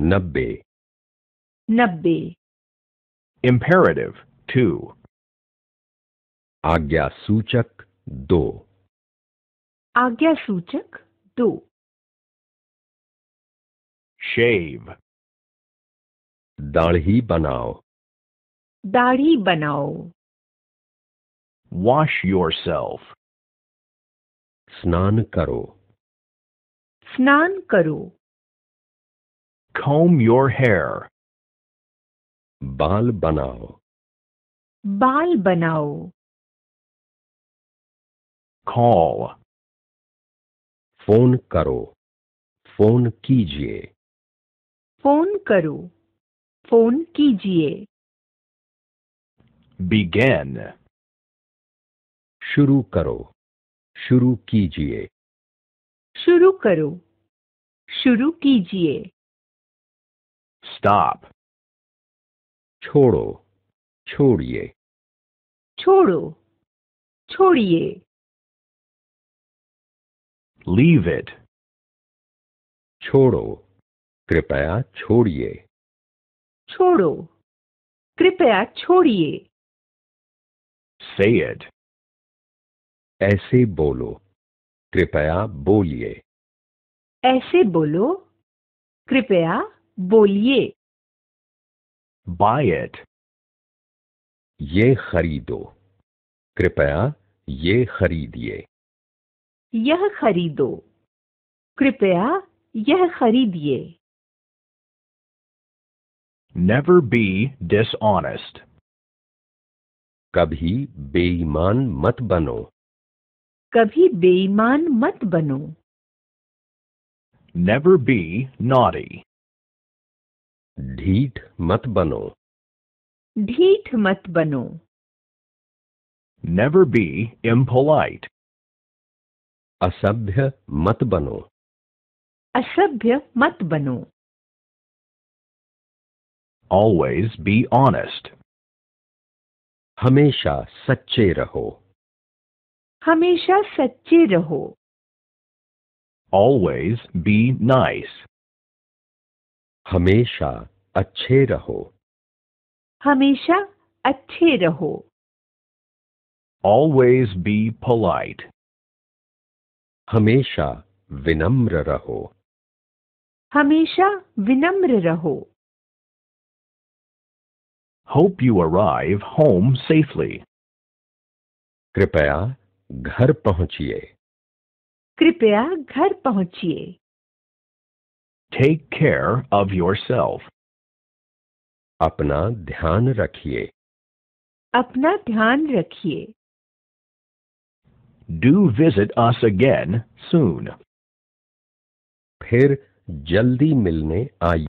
नब्बे नब्बे imperative to आज्ञा सूचक दो आज्ञा सूचक दो शेव दाढ़ी बनाओ दाढ़ी बनाओ वॉश योर सेल्फ स्नान करो स्नान करो comb your hair. बाल बनाओ बाल बनाओ call फोन करो फोन कीजिए फोन करो फोन कीजिए begin शुरू करो शुरू कीजिए शुरू करो शुरू कीजिए stop छोड़ो छोड़िए छोड़ो छोड़िए लीव इट छोड़ो कृपया छोड़िए छोड़ो कृपया छोड़िए से इट ऐसे बोलो कृपया बोलिए ऐसे बोलो कृपया बोलिए बाय इट ये खरीदो कृपया ये खरीदिए यह खरीदो कृपया यह खरीदिए नेवर बी डिसऑनेस्ट कभी बेईमान मत बनो कभी बेईमान मत बनो नेवर बी नॉरी ढीठ मत बनो ढीठ मत बनो नेवर बी इम्पोलाइट असभ्य मत बनो असभ्य मत बनो ऑलवेज बी ऑनेस्ट हमेशा सच्चे रहो हमेशा सच्चे रहो बी नाइस nice. हमेशा अच्छे रहो हमेशा अच्छे रहो ऑलवेज बी पोलाइट हमेशा विनम्र रहो हमेशा विनम्र रहो hope you arrive home safely कृपया घर पहुंचिए कृपया घर पहुंचिए Take care of yourself. अपना ध्यान रखिए अपना ध्यान रखिए Do visit us again soon. फिर जल्दी मिलने आइए